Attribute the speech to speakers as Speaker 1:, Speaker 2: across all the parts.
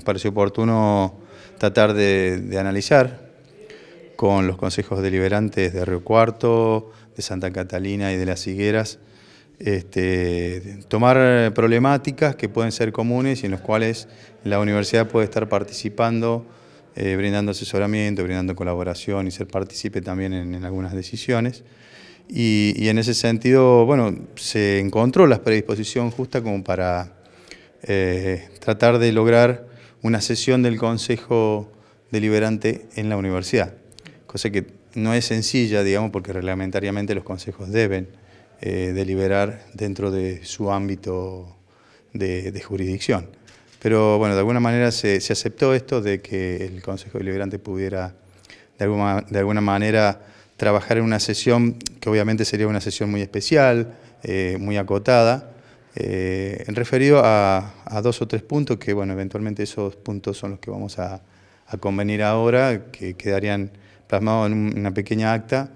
Speaker 1: nos pareció oportuno tratar de, analizar con los consejos deliberantes de Río Cuarto, de Santa Catalina y de Las Higueras, este, tomar problemáticas que pueden ser comunes y en las cuales la universidad puede estar participando, eh, brindando asesoramiento, brindando colaboración y ser partícipe también en, algunas decisiones. Y, en ese sentido, bueno, se encontró la predisposición justa como para eh, tratar de lograr una sesión del Consejo Deliberante en la universidad, cosa que no es sencilla, digamos, porque reglamentariamente los consejos deben eh, deliberar dentro de su ámbito de, jurisdicción. Pero bueno, de alguna manera se, aceptó esto de que el Consejo Deliberante pudiera de alguna, de alguna manera trabajar en una sesión que obviamente sería una sesión muy especial, eh, muy acotada, eh, en referido a, dos o tres puntos, que bueno, eventualmente esos puntos son los que vamos a, convenir ahora, que quedarían plasmados en una pequeña acta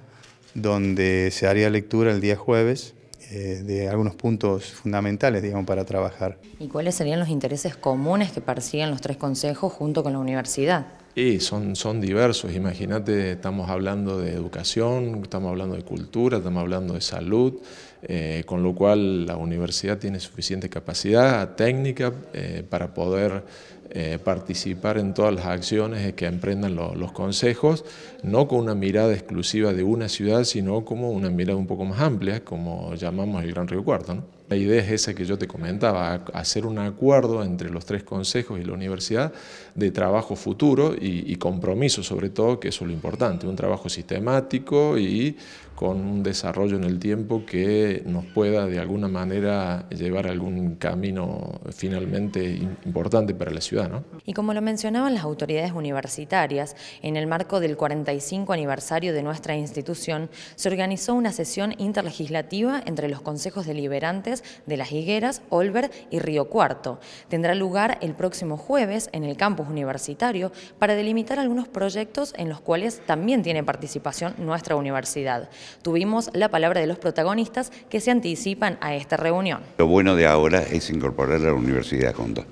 Speaker 1: donde se haría lectura el día jueves eh, de algunos
Speaker 2: puntos fundamentales, digamos, para trabajar.
Speaker 3: ¿Y cuáles serían los intereses comunes que persiguen los tres consejos junto con la universidad?
Speaker 2: Y son, son diversos, imagínate, estamos hablando de educación, estamos hablando de cultura, estamos hablando de salud, eh, con lo cual la universidad tiene suficiente capacidad técnica eh, para poder eh, participar en todas las acciones que emprendan los consejos, no con una mirada exclusiva de una ciudad, sino como una mirada un poco más amplia, como llamamos el Gran Río Cuarto. La idea es esa que yo te comentaba, hacer un acuerdo entre los tres consejos y la universidad de trabajo futuro y, compromiso sobre todo, que eso es lo importante, un trabajo sistemático y con un desarrollo en el tiempo que nos pueda de alguna manera llevar algún camino finalmente importante para la ciudad. ¿no?
Speaker 3: Y como lo mencionaban las autoridades universitarias, en el marco del 45 aniversario de nuestra institución, se organizó una sesión interlegislativa entre los consejos deliberantes de Las Higueras, Olver y Río Cuarto. Tendrá lugar el próximo jueves en el campus universitario para delimitar algunos proyectos en los cuales también tiene participación nuestra universidad. Tuvimos la palabra de los protagonistas que se anticipan a esta reunión.
Speaker 4: Lo bueno de ahora es incorporar a la Universidad juntos,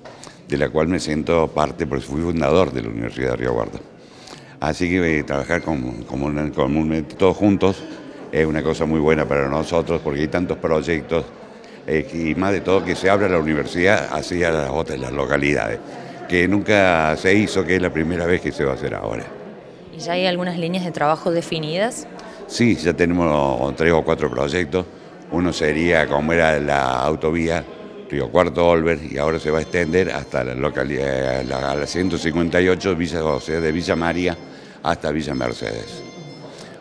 Speaker 4: de la cual me siento parte porque fui fundador de la Universidad de Río Guarda. Así que eh, trabajar como, eh, todos juntos es una cosa muy buena para nosotros porque hay tantos proyectos eh, y más de todo que se abra la universidad hacia las otras, las localidades, que nunca se hizo, que es la primera vez que se va a hacer ahora.
Speaker 3: ¿Y ya hay algunas líneas de trabajo definidas?
Speaker 4: Sí, ya tenemos tres o cuatro proyectos. Uno sería como era la autovía Río Cuarto Olver y ahora se va a extender hasta la localidad, a la 158 Villa, de Villa María hasta Villa Mercedes.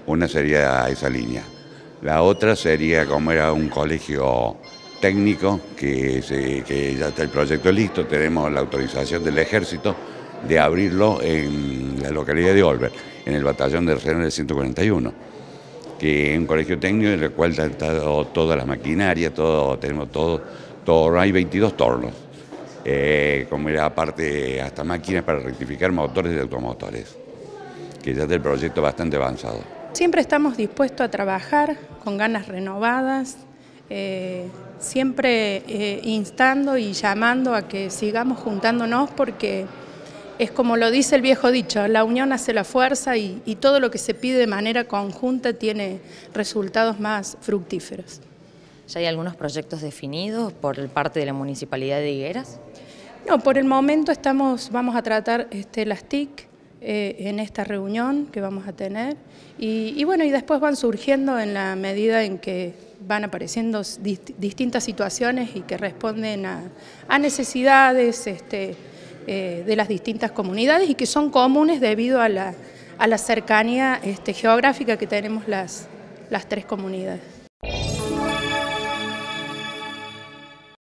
Speaker 4: Una sería esa línea. La otra sería como era un colegio técnico que, ya está el proyecto listo, tenemos la autorización del ejército de abrirlo en la localidad de Olver, en el batallón del de 141 que es un colegio técnico en el cual está toda la maquinaria, todo, tenemos todo, hay 22 tornos, eh, como era aparte hasta máquinas para rectificar motores y automotores, que ya es el proyecto bastante avanzado.
Speaker 5: Siempre estamos dispuestos a trabajar con ganas renovadas, eh, siempre eh, instando y llamando a que sigamos juntándonos porque es como lo dice el viejo dicho, la unión hace la fuerza y, todo lo que se pide de manera conjunta tiene resultados más fructíferos.
Speaker 3: ¿Ya hay algunos proyectos definidos por parte de la Municipalidad de Higueras?
Speaker 5: No, por el momento estamos, vamos a tratar este, las TIC eh, en esta reunión que vamos a tener y, bueno, y después van surgiendo en la medida en que van apareciendo distintas situaciones y que responden a, necesidades, este, eh, de las distintas comunidades y que son comunes debido a la, cercanía este, geográfica que tenemos las, las tres comunidades.